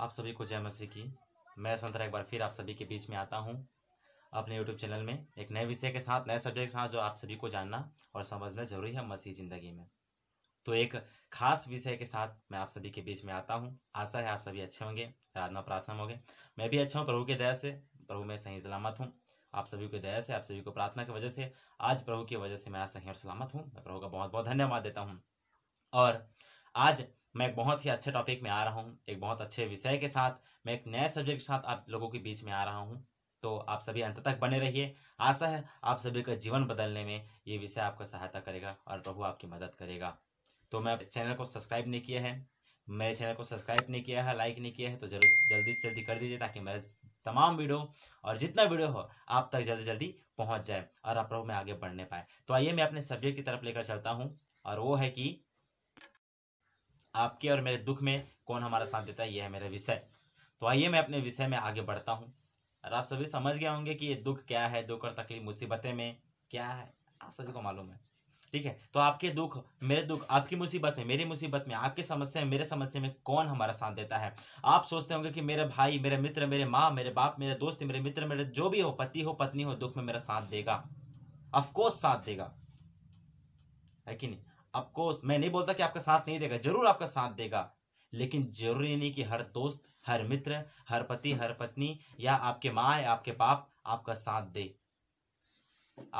आप सभी को जय मसीह की मैं संतरा एक बार फिर आप सभी के बीच में आता हूँ अपने यूट्यूब चैनल में एक नए विषय के साथ नए सब्जेक्ट के साथ जो आप सभी को जानना और समझना जरूरी है मसीह ज़िंदगी में तो एक खास विषय के साथ मैं आप सभी के बीच में आता हूँ आशा है आप सभी अच्छे होंगे आराधना प्रार्थना होंगे मैं भी अच्छा हूँ प्रभु की दया से प्रभु मैं सही सलामत हूँ आप सभी को दया से आप सभी को प्रार्थना की वजह से आज प्रभु की वजह से मैं आज सही और सलामत हूँ मैं प्रभु का बहुत बहुत धन्यवाद देता हूँ और आज मैं एक बहुत ही अच्छे टॉपिक में आ रहा हूँ एक बहुत अच्छे विषय के साथ मैं एक नए सब्जेक्ट के साथ आप लोगों के बीच में आ रहा हूँ तो आप सभी अंत तक बने रहिए आशा है आप सभी का जीवन बदलने में ये विषय आपका सहायता करेगा और प्रभु आपकी मदद करेगा तो मैं चैनल को सब्सक्राइब नहीं किया है मेरे चैनल को सब्सक्राइब नहीं किया है लाइक नहीं किया है तो जरूर जल्दी से जल्दी कर दीजिए ताकि मेरे तमाम वीडियो और जितना वीडियो हो आप तक जल्दी जल्दी पहुंच जाए और आप लोग में आगे बढ़ने पाए तो आइए मैं अपने सब्जेक्ट की तरफ लेकर चलता हूं और वो है कि आपके और मेरे दुख में कौन हमारा साथ देता है यह है मेरा विषय तो आइए मैं अपने विषय में आगे बढ़ता हूँ और आप सभी समझ गए होंगे कि ये दुख क्या है दुख और तकलीफ मुसीबतें में क्या है आप सभी को मालूम है ठीक है तो आपके दुख मेरे दुख आपकी मुसीबत है मेरी मुसीबत में आपकी समस्या मेरे समस्या में कौन हमारा साथ देता है आप सोचते होंगे कि मेरे भाई मेरे मित्र मेरे माँ मेरे बाप मेरे दोस्त मेरे मित्र मेरे जो भी हो पति हो पत्नी हो दुख में मेरा साथ देगा ऑफकोर्स साथ देगा है कि नहीं आपको मैं नहीं बोलता कि आपका साथ नहीं देगा जरूर आपका साथ देगा लेकिन जरूरी नहीं कि हर दोस्त हर मित्र हर पति हर पत्नी या आपके माँ या आपके बाप आपका साथ दे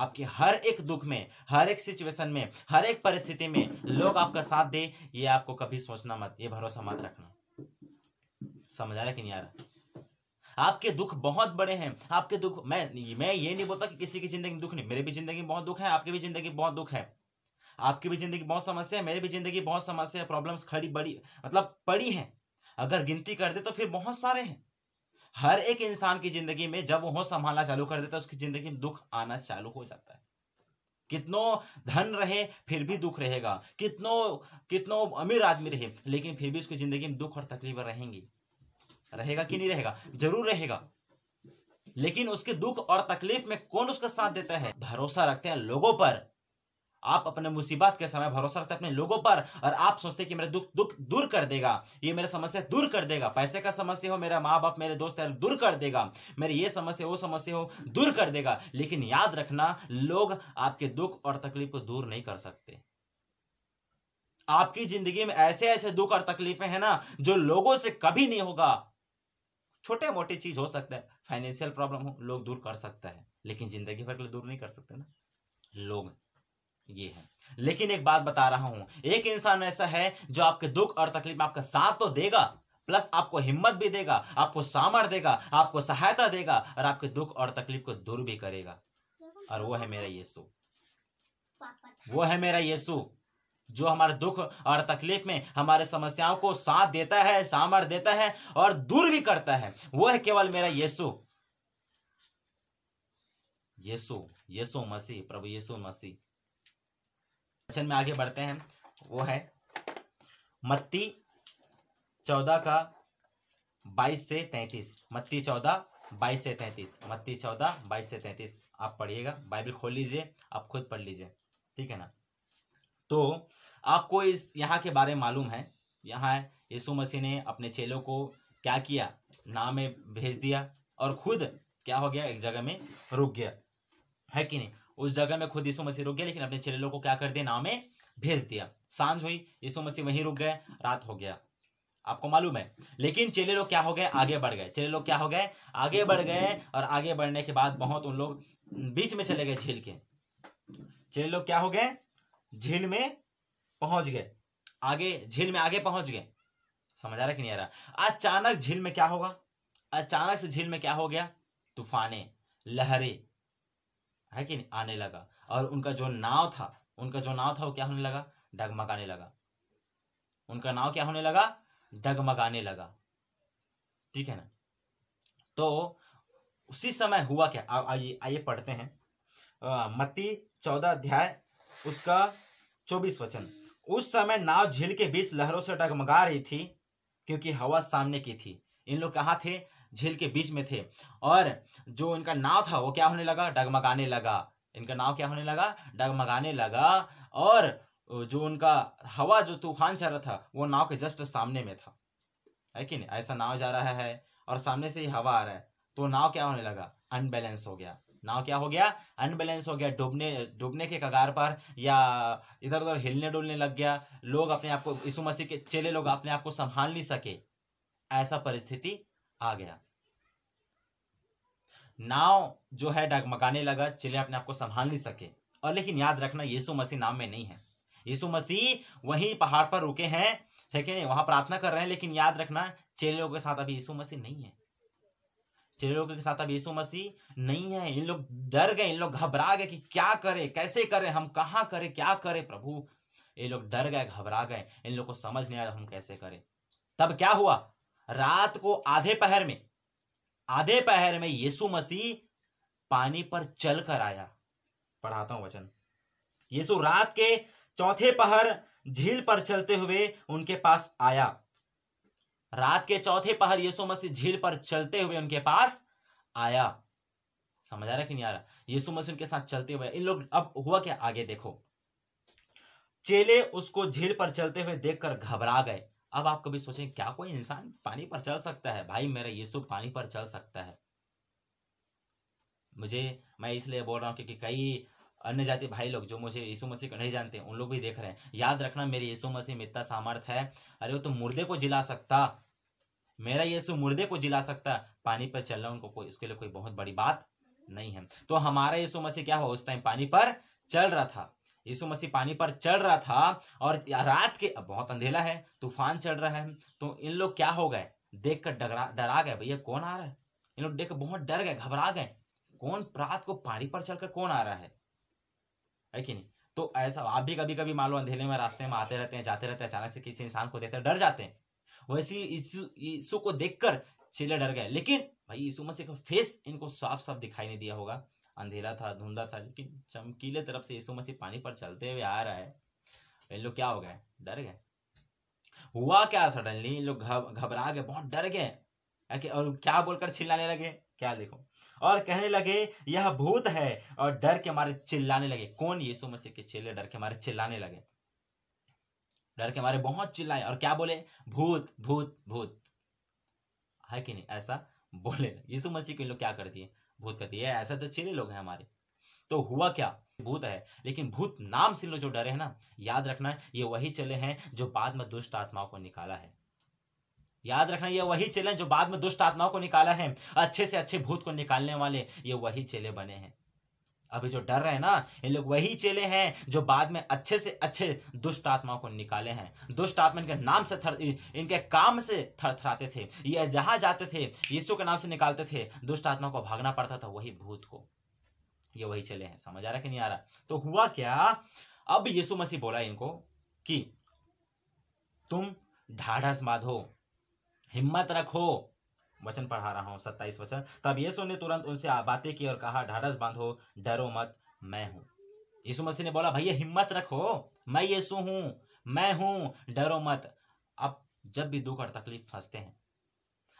आपके हर एक दुख में हर एक सिचुएशन में हर एक परिस्थिति में लोग आपका साथ दे ये आपको कभी सोचना मत ये भरोसा मत रखना समझ आ रहा कि नहीं आ रहा आपके दुख बहुत बड़े हैं आपके दुख मैं मैं ये नहीं बोलता कि किसी की जिंदगी में दुख नहीं मेरे भी जिंदगी में बहुत दुख है आपकी भी जिंदगी में बहुत दुख है आपकी भी जिंदगी बहुत समस्या है मेरी भी जिंदगी बहुत समस्या है प्रॉब्लम्स खड़ी बड़ी मतलब पड़ी हैं अगर गिनती कर दे तो फिर बहुत सारे हैं हर एक इंसान की जिंदगी में जब वो संभालना चालू कर देता है उसकी जिंदगी में दुख आना चालू हो जाता है कितनों धन रहे फिर भी दुख रहेगा कितनों कितनों अमीर आदमी रहे लेकिन फिर भी उसकी जिंदगी में दुख और तकलीफ रहेंगी रहेगा कि नहीं रहेगा जरूर रहेगा लेकिन उसके दुख और तकलीफ में कौन उसका साथ देता है भरोसा रखते हैं लोगों पर आप अपने मुसीबत के समय भरोसा रखते अपने लोगों पर और आप सोचते कि मेरे दुख दुख दूर कर देगा ये मेरा समस्या दूर कर देगा पैसे का समस्या हो मेरा माँ बाप मेरे दोस्त यार दूर कर देगा मेरी ये समस्या वो समस्या हो दूर कर देगा लेकिन याद रखना लोग आपके दुख और तकलीफ को दूर नहीं कर सकते आपकी जिंदगी में ऐसे ऐसे दुख और तकलीफें हैं ना जो लोगों से कभी नहीं होगा छोटे मोटे चीज हो सकता है फाइनेंशियल प्रॉब्लम हो लोग दूर कर सकते हैं लेकिन जिंदगी भर के लिए दूर नहीं कर सकते ना लोग ये है लेकिन एक बात बता रहा हूं एक इंसान ऐसा है जो आपके दुख और तकलीफ में आपका साथ तो देगा प्लस आपको हिम्मत भी देगा आपको सामर्थ देगा आपको सहायता देगा और आपके दुख और तकलीफ को दूर भी करेगा और वो है मेरा यीशु वो है मेरा यीशु जो हमारे दुख और तकलीफ में हमारे समस्याओं को साथ देता है सामर्थ देता है और दूर भी करता है वो है केवल मेरा यीशु यीशु यीशु मसीह प्रभु यीशु मसीह क्वेश्चन में आगे बढ़ते हैं वो है मत्ती चौदह का बाईस से तैतीस मत्ती चौदह बाईस से तैतीस मत्ती चौदह बाईस से तैतीस आप पढ़िएगा बाइबल खोल लीजिए आप खुद पढ़ लीजिए ठीक है ना तो आपको इस यहाँ के बारे में मालूम है यहाँ यीशु मसीह ने अपने चेलों को क्या किया नाम में भेज दिया और खुद क्या हो गया एक जगह में रुक गया है कि नहीं उस जगह में खुद यीशु मसीह रुक गया लेकिन अपने चेलों को क्या कर दिया नाव में भेज दिया सांझ हुई यीशु मसीह वहीं रुक गए रात हो गया आपको मालूम है लेकिन चेले लोग क्या हो गए आगे बढ़ गए चेले लोग क्या हो गए आगे बढ़ गए और आगे बढ़ने के बाद बहुत उन लोग बीच में चले गए झील के चेले लोग क्या हो गए झील में पहुंच गए आगे झील में आगे पहुंच गए समझ आ रहा कि नहीं आ रहा अचानक झील में क्या होगा अचानक से झील में क्या हो गया तूफाने लहरें है कि नहीं आने लगा और उनका जो नाव था उनका जो नाव था वो क्या होने लगा डगमगाने लगा उनका नाव क्या होने लगा डगमगाने लगा ठीक है ना तो उसी समय हुआ क्या आइए आइए पढ़ते हैं मत्ती चौदह अध्याय उसका चौबीस वचन उस समय नाव झील के बीच लहरों से डगमगा रही थी क्योंकि हवा सामने की थी इन लोग कहा थे झील के बीच में थे और जो इनका नाव था वो क्या होने लगा डगमगाने लगा इनका नाव क्या होने लगा डगमगाने लगा और जो उनका हवा जो तूफान चल रहा था वो नाव के जस्ट सामने में था है कि नहीं ऐसा नाव जा रहा है और सामने से ही हवा आ रहा है तो नाव क्या होने लगा अनबैलेंस हो गया नाव क्या हो गया अनबैलेंस हो गया डूबने डूबने के कगार पर या इधर उधर हिलने डुलने लग गया लोग अपने आप को यीशु मसीह के चेले लोग अपने आप को संभाल नहीं सके ऐसा परिस्थिति आ गया नाव जो है डगमगाने लगा चिले अपने आप को संभाल नहीं सके और लेकिन याद रखना यीशु मसीह नाम में नहीं है यीशु मसीह वहीं पहाड़ पर रुके हैं ठीक है वहां प्रार्थना कर रहे हैं लेकिन याद रखना लोगों के साथ अभी यीशु मसीह नहीं है लोगों के साथ अभी यीशु मसीह नहीं है इन लोग डर गए इन लोग घबरा गए कि क्या करें कैसे करें हम कहाँ करें क्या करें प्रभु ये लोग डर गए घबरा गए इन लोग को समझ नहीं आया हम कैसे करें तब क्या हुआ रात को आधे पहर में आधे पहर में यीशु मसीह पानी पर चल कर आया पढ़ाता हूं वचन यीशु रात के चौथे पहर झील पर चलते हुए उनके पास आया रात के चौथे पहर यीशु मसीह झील पर चलते हुए उनके पास आया समझ आ रहा कि नहीं आ रहा यीशु मसीह उनके साथ चलते हुए इन लोग अब हुआ क्या आगे देखो चेले उसको झील पर चलते हुए देखकर घबरा गए अब आप कभी सोचें क्या कोई इंसान पानी पर चल सकता है भाई मेरा यीशु पानी पर चल सकता है मुझे मैं इसलिए बोल रहा हूँ क्योंकि कई अन्य जाति भाई लोग जो मुझे यीशु मसीह को नहीं जानते उन लोग भी देख रहे हैं याद रखना मेरे यीशु मसीह में इतना सामर्थ है अरे वो तो मुर्दे को जिला सकता मेरा यीशु मुर्दे को जिला सकता पानी पर चलना उनको कोई इसके लिए कोई बहुत बड़ी बात नहीं है तो हमारा यीशु मसीह क्या हो उस टाइम पानी पर चल रहा था यीशु मसीह पानी पर चढ़ रहा था और रात के बहुत अंधेला है तूफान चढ़ रहा है तो इन लोग क्या हो गए देख कर डरा गए भैया कौन आ रहा है इन लोग देख बहुत डर गए घबरा गए कौन रात को पानी पर चढ़कर कौन आ रहा है है कि नहीं तो ऐसा आप भी कभी कभी मान लो अंधेरे में रास्ते में आते रहते हैं जाते रहते हैं अचानक से किसी इंसान को देखते डर जाते हैं वैसे यीशु को देखकर चेले डर गए लेकिन भाई यीशु मसीह का फेस इनको साफ साफ दिखाई नहीं दिया होगा अंधेरा था धुंधा था लेकिन चमकीले तरफ से यीशु मसीह पानी पर चलते हुए आ रहा है इन लोग क्या हो गए डर गए हुआ क्या सडनली इन लोग घबरा गए बहुत डर गए और क्या बोलकर चिल्लाने लगे क्या देखो और कहने लगे यह भूत है और डर के मारे चिल्लाने लगे कौन यीशु मसीह के चेले डर के मारे चिल्लाने लगे डर के मारे बहुत चिल्लाए और क्या बोले भूत भूत भूत है कि नहीं ऐसा बोले यीशु मसीह को इन लोग क्या कर दिए भूत कर दिया ऐसा तो चेले लोग हैं हमारे तो हुआ क्या भूत है लेकिन भूत नाम से जो डरे है ना याद रखना ये वही चले हैं जो बाद में दुष्ट आत्माओं को निकाला है याद रखना ये वही चेले जो बाद में दुष्ट आत्माओं को निकाला है अच्छे से अच्छे भूत को निकालने वाले ये वही चेले बने हैं अभी जो डर रहे हैं ना इन लोग वही चेले हैं जो बाद में अच्छे से अच्छे दुष्ट आत्माओं को निकाले हैं दुष्ट आत्मा इनके नाम से थर इनके काम से थरथराते थे ये जहां जाते थे यीशु के नाम से निकालते थे दुष्ट आत्मा को भागना पड़ता था वही भूत को ये वही चले हैं समझ आ रहा कि नहीं आ रहा तो हुआ क्या अब यीशु मसीह बोला इनको कि तुम ढाढ़स बांधो हिम्मत रखो वचन पढ़ा रहा हूँ सत्ताईस वचन तब यीशु ने तुरंत उनसे बातें की और कहा ढाढ़स बांधो डरो मत मैं हूँ यीशु मसीह ने बोला भैया हिम्मत रखो मैं यीशु हूँ मैं हूँ डरो मत अब जब भी दुख और तकलीफ फंसते हैं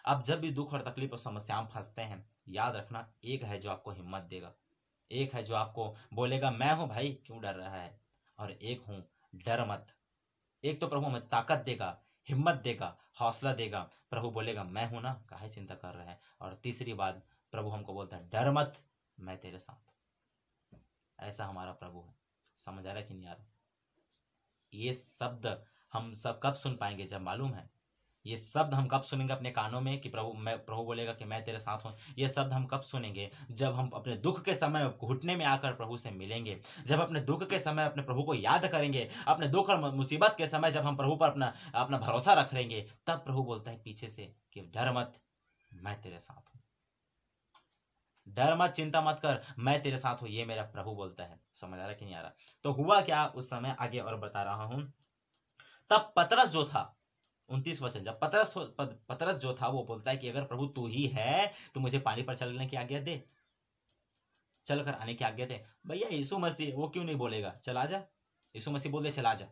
अब जब भी दुख और तकलीफ और समस्याएं फंसते हैं याद रखना एक है जो आपको हिम्मत देगा एक है जो आपको बोलेगा मैं हूँ भाई क्यों डर रहा है और एक हूँ डर मत एक तो प्रभु हमें ताकत देगा हिम्मत देगा हौसला देगा प्रभु बोलेगा मैं हूं ना काहे चिंता कर रहे हैं और तीसरी बात प्रभु हमको बोलता है डर मत मैं तेरे साथ ऐसा हमारा प्रभु है समझ आ रहा है कि नहीं आ रहा ये शब्द हम सब कब सुन पाएंगे जब मालूम है ये शब्द हम कब सुनेंगे अपने कानों में कि प्रभु मैं प्रभु बोलेगा कि मैं तेरे साथ हूँ ये शब्द हम कब सुनेंगे जब हम अपने दुख के समय घुटने में आकर प्रभु से मिलेंगे जब अपने दुख के समय अपने प्रभु को याद करेंगे अपने दुख और मुसीबत के समय जब हम प्रभु पर अपना अपना भरोसा रख लेंगे तब प्रभु बोलता है पीछे से कि डर मत मैं तेरे साथ हूँ डर मत चिंता मत कर मैं तेरे साथ हूँ ये मेरा प्रभु बोलता है समझ आ रहा कि नहीं आ रहा तो हुआ क्या उस समय आगे और बता रहा हूं तब पतरस जो था उनतीस वचन जब पतरस पतरस जो था वो बोलता है कि अगर प्रभु तू ही है तो मुझे पानी पर चलने की आज्ञा दे चल कर आने की आज्ञा दे भैया यीशु मसीह वो क्यों नहीं बोलेगा चला जा यीशु मसीह बोल दे चला जा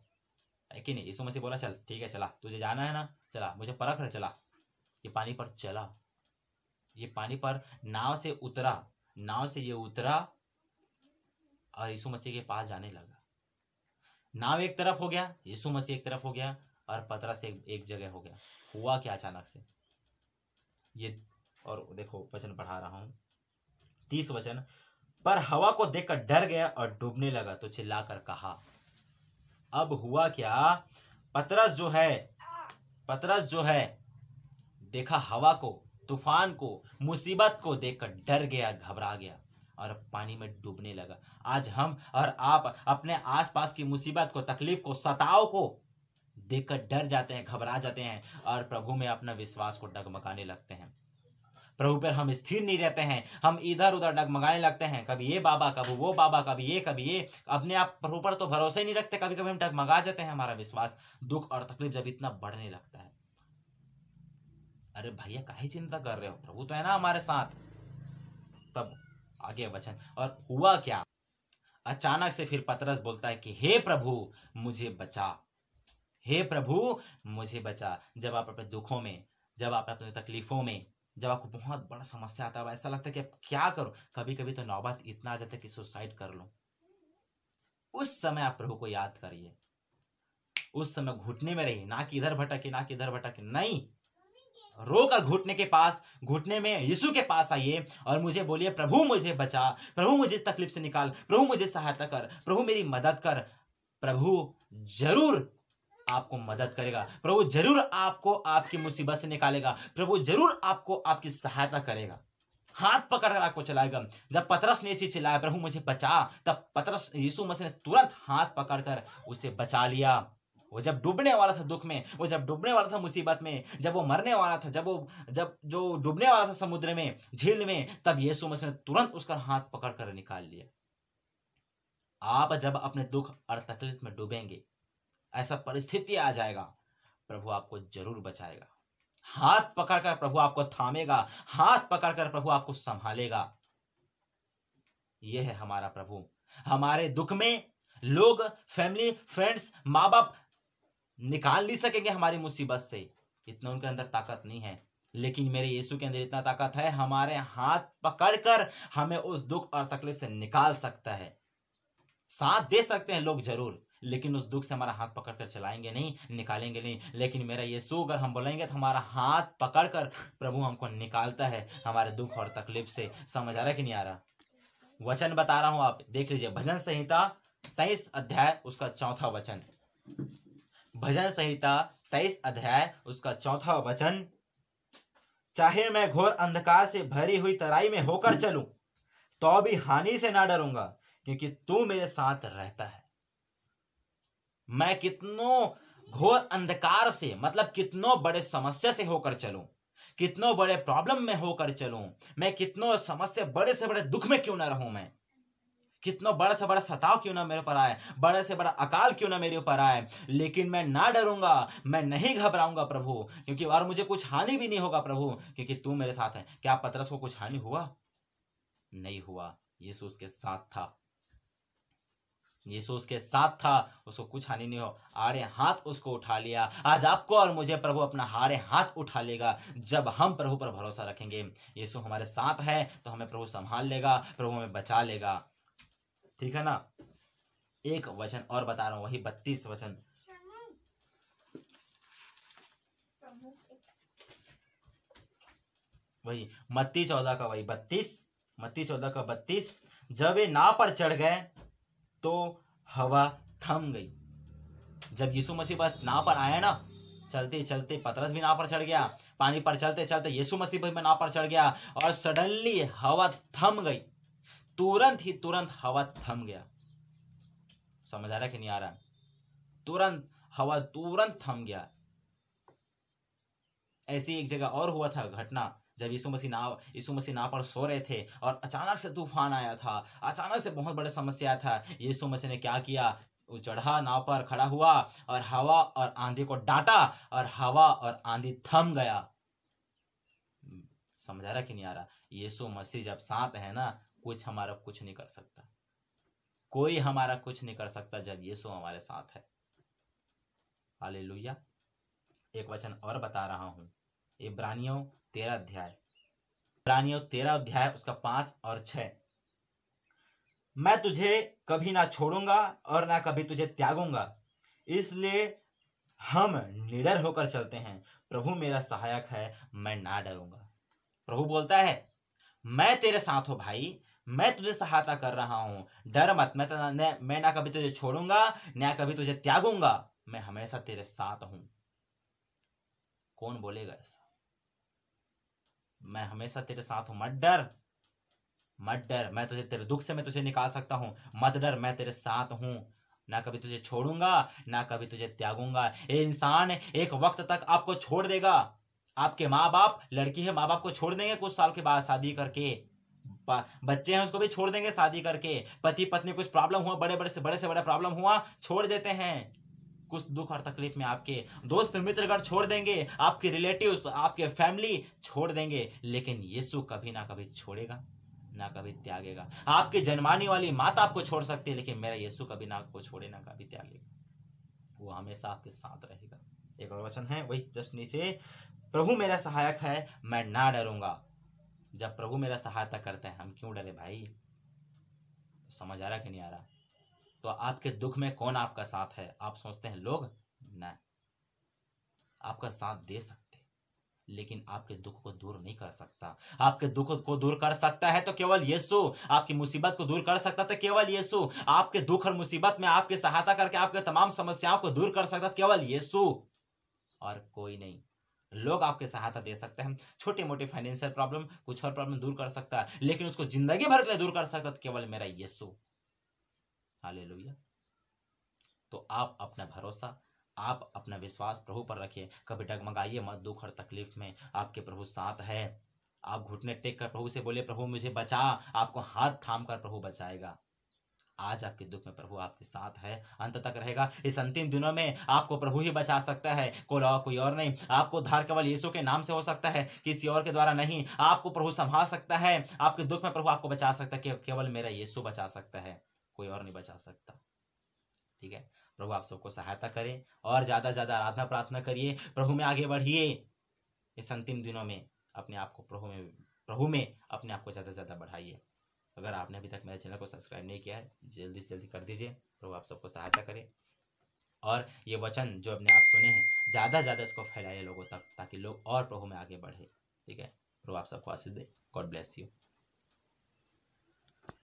है कि नहीं यीशु मसीह बोला चल ठीक है चला तुझे जाना है ना चला मुझे परख रहा चला ये पानी पर चला ये पानी पर नाव से उतरा नाव से ये उतरा और यीशु मसीह के पास जाने लगा नाव एक तरफ हो गया यीशु मसीह एक तरफ हो गया और पतरह से एक, जगह हो गया हुआ क्या अचानक से ये और देखो वचन पढ़ा रहा हूं तीस वचन पर हवा को देखकर डर गया और डूबने लगा तो चिल्लाकर कहा अब हुआ क्या पतरस जो है पतरस जो है देखा हवा को तूफान को मुसीबत को देखकर डर गया घबरा गया और पानी में डूबने लगा आज हम और आप अपने आसपास की मुसीबत को तकलीफ को सताव को देखकर डर जाते हैं घबरा जाते हैं और प्रभु में अपना विश्वास को डगमगाने लगते हैं प्रभु पर हम स्थिर नहीं रहते हैं हम इधर उधर डगमगाने लगते हैं कभी ये बाबा कभी वो बाबा कभी ये कभी ये अपने आप प्रभु पर तो भरोसा ही नहीं रखते कभी कभी हम डगमगा जाते हैं हमारा विश्वास दुख और तकलीफ जब इतना बढ़ने लगता है अरे भैया काहे चिंता कर रहे हो प्रभु तो है ना हमारे साथ तब आगे वचन और हुआ क्या अचानक से फिर पतरस बोलता है कि हे प्रभु मुझे बचा हे प्रभु मुझे बचा जब आप अपने दुखों में जब आप अपने तकलीफों में जब आपको बहुत बड़ा समस्या आता है ऐसा लगता है कि अब क्या करूं कभी कभी तो नौबत इतना आ जाता है कि सुसाइड कर लो उस समय आप प्रभु को याद करिए उस समय घुटने में रहिए ना कि इधर भटके ना कि इधर भटके नहीं रोकर घुटने के पास घुटने में यीशु के पास आइए और मुझे बोलिए प्रभु मुझे बचा प्रभु मुझे इस तकलीफ से निकाल प्रभु मुझे सहायता कर प्रभु मेरी मदद कर प्रभु जरूर आपको मदद करेगा प्रभु जरूर आपको आपकी मुसीबत से निकालेगा प्रभु जरूर आपको आपकी सहायता करेगा हाथ पकड़ कर आपको चलाएगा जब पतरस ने चीज चिल्लाया प्रभु मुझे बचा तब पतरस यीशु मसीह ने तुरंत हाथ पकड़कर उसे बचा लिया वो जब डूबने वाला था दुख में वो जब डूबने वाला था मुसीबत में जब वो मरने वाला था जब वो जब जो डूबने वाला था समुद्र में झील में तब यीशु मसीह ने तुरंत उसका हाथ पकड़ कर निकाल लिया आप जब अपने दुख और तकलीफ में डूबेंगे ऐसा परिस्थिति आ जाएगा प्रभु आपको जरूर बचाएगा हाथ पकड़कर प्रभु आपको थामेगा हाथ पकड़कर प्रभु आपको संभालेगा यह है हमारा प्रभु हमारे दुख में लोग फैमिली फ्रेंड्स माँ बाप निकाल नहीं सकेंगे हमारी मुसीबत से इतना उनके अंदर ताकत नहीं है लेकिन मेरे यीशु के अंदर इतना ताकत है हमारे हाथ पकड़कर हमें उस दुख और तकलीफ से निकाल सकता है साथ दे सकते हैं लोग जरूर लेकिन उस दुख से हमारा हाथ पकड़ कर चलाएंगे नहीं निकालेंगे नहीं लेकिन मेरा यीशु अगर हम बोलेंगे तो हमारा हाथ पकड़ कर प्रभु हमको निकालता है हमारे दुख और तकलीफ से समझ आ रहा कि नहीं आ रहा वचन बता रहा हूं आप देख लीजिए भजन संहिता तेईस अध्याय उसका चौथा वचन भजन संहिता तेईस अध्याय उसका चौथा वचन चाहे मैं घोर अंधकार से भरी हुई तराई में होकर चलूं तो भी हानि से ना डरूंगा क्योंकि तू मेरे साथ रहता है मैं कितनों घोर अंधकार से मतलब कितनों बड़े समस्या से होकर चलूं कितनों बड़े प्रॉब्लम में होकर चलूं मैं कितनों समस्या बड़े से बड़े दुख में क्यों ना रहूं मैं कितनों बड़ा से बड़ा सताव क्यों ना मेरे ऊपर आए बड़े से बड़ा अकाल क्यों ना मेरे ऊपर आए लेकिन मैं ना डरूंगा मैं नहीं घबराऊंगा प्रभु क्योंकि और मुझे कुछ हानि भी नहीं होगा प्रभु क्योंकि तू मेरे साथ है क्या पतरस को कुछ हानि हुआ नहीं हुआ यीशु उसके साथ था यीशु उसके साथ था उसको कुछ हानि नहीं हो आड़े हाथ उसको उठा लिया आज आपको और मुझे प्रभु अपना हारे हाथ उठा लेगा जब हम प्रभु पर भरोसा रखेंगे यीशु हमारे साथ है तो हमें प्रभु संभाल लेगा प्रभु हमें बचा लेगा ठीक है ना एक वचन और बता रहा हूं वही बत्तीस वचन वही मत्ती चौदह का वही बत्तीस मत्ती चौदह का बत्तीस जब वे नाव पर चढ़ गए तो हवा थम गई जब यीशु मसीह बस नाव पर आया ना चलते चलते पतरस भी नाव पर चढ़ गया पानी पर चलते चलते यीशु मसीह भी नाव पर चढ़ गया और सडनली हवा थम गई तुरंत ही तुरंत हवा थम गया समझ आ रहा कि नहीं आ रहा तुरंत हवा तुरंत थम गया ऐसी एक जगह और हुआ था घटना जब यीशु मसीह नाव यीशु मसीह नाव पर सो रहे थे और अचानक से तूफान आया था अचानक से बहुत बड़ी समस्या था यीशु मसीह ने क्या किया वो चढ़ा नाव पर खड़ा हुआ और हवा और आंधी को डांटा और हवा और आंधी थम गया समझा रहा कि नहीं आ रहा यीशु मसीह जब साथ है ना कुछ हमारा कुछ नहीं कर सकता कोई हमारा कुछ नहीं कर सकता जब यीशु हमारे साथ है हालेलुया एक वचन और बता रहा हूं इब्रानियों तेरह अध्याय प्राणियों तेरह अध्याय उसका पांच और छह मैं तुझे कभी ना छोड़ूंगा और ना कभी तुझे त्यागूंगा इसलिए हम निडर होकर चलते हैं प्रभु मेरा सहायक है मैं ना डरूंगा प्रभु बोलता है मैं तेरे साथ हूं भाई मैं तुझे सहायता कर रहा हूं डर मत मैं तो ना, मैं ना कभी तुझे छोड़ूंगा ना कभी तुझे त्यागूंगा मैं हमेशा तेरे साथ हूं कौन बोलेगा ऐसा मैं हमेशा तेरे साथ हूं मत डर मत डर मैं तुझे तेरे दुख से मैं तुझे निकाल सकता हूं मत डर मैं तेरे साथ हूँ ना कभी तुझे छोड़ूंगा ना कभी तुझे त्यागूंगा ये इंसान एक वक्त तक आपको छोड़ देगा आपके माँ बाप लड़की है माँ बाप को छोड़ देंगे कुछ साल के बाद शादी करके बच्चे हैं उसको भी छोड़ देंगे शादी करके पति पत्नी कुछ प्रॉब्लम हुआ बड़े बड़े से बड़े से बड़ा प्रॉब्लम हुआ छोड़ देते हैं कुछ दुख और तकलीफ में आपके दोस्त मित्रगण छोड़ देंगे आपके रिलेटिव्स आपके फैमिली छोड़ देंगे लेकिन यीशु कभी ना कभी छोड़ेगा ना कभी त्यागेगा आपके जनमानी वाली माता आपको छोड़ सकती है लेकिन मेरा यीशु कभी ना आपको छोड़े ना कभी त्यागेगा वो हमेशा आपके साथ रहेगा एक और वचन है वही जस्ट नीचे प्रभु मेरा सहायक है मैं ना डरूंगा जब प्रभु मेरा सहायता करते हैं हम क्यों डरे भाई तो समझ आ रहा कि नहीं आ रहा तो आपके दुख में कौन आपका साथ है आप सोचते हैं लोग ना आपका साथ दे सकते लेकिन आपके दुख को दूर नहीं कर सकता आपके दुख को दूर कर सकता है तो केवल यीशु आपकी मुसीबत को दूर कर सकता तो केवल यीशु आपके दुख और मुसीबत में आपकी सहायता करके आपके तमाम समस्याओं को दूर कर सकता तो केवल यीशु और कोई नहीं लोग आपके सहायता दे सकते हैं छोटे मोटे फाइनेंशियल प्रॉब्लम कुछ और प्रॉब्लम दूर कर सकता है लेकिन उसको जिंदगी भर के लिए दूर कर सकता तो केवल मेरा यीशु हाले तो आप अपना भरोसा आप अपना विश्वास प्रभु पर रखिए कभी डगमगाइए मत दुख और तकलीफ में आपके प्रभु साथ है आप घुटने टेक कर प्रभु से बोले प्रभु मुझे बचा आपको हाथ थाम कर प्रभु बचाएगा आज आपके दुख में प्रभु आपके साथ है अंत तक रहेगा इस अंतिम दिनों में आपको प्रभु ही बचा सकता है कोई और कोई और नहीं आपको उद्धार केवल यीशु के नाम से हो सकता है किसी और के द्वारा नहीं आपको प्रभु संभाल सकता है आपके दुख में प्रभु आपको बचा सकता है केवल मेरा यीशु बचा सकता है कोई और नहीं बचा सकता ठीक है प्रभु आप सबको सहायता करें और ज़्यादा ज़्यादा आराधना प्रार्थना करिए प्रभु में आगे बढ़िए इस अंतिम दिनों में अपने आप को प्रभु में प्रभु में अपने आप को ज़्यादा से ज़्यादा बढ़ाइए अगर आपने अभी तक मेरे चैनल को सब्सक्राइब नहीं किया है जल्दी से जल्दी कर दीजिए प्रभु आप सबको सहायता करें और ये वचन जो अपने आप सुने हैं ज़्यादा से ज़्यादा इसको फैलाइए लोगों तक ताकि लोग और प्रभु में आगे बढ़े ठीक है प्रभु आप सबको आशीष दे गॉड ब्लेस यू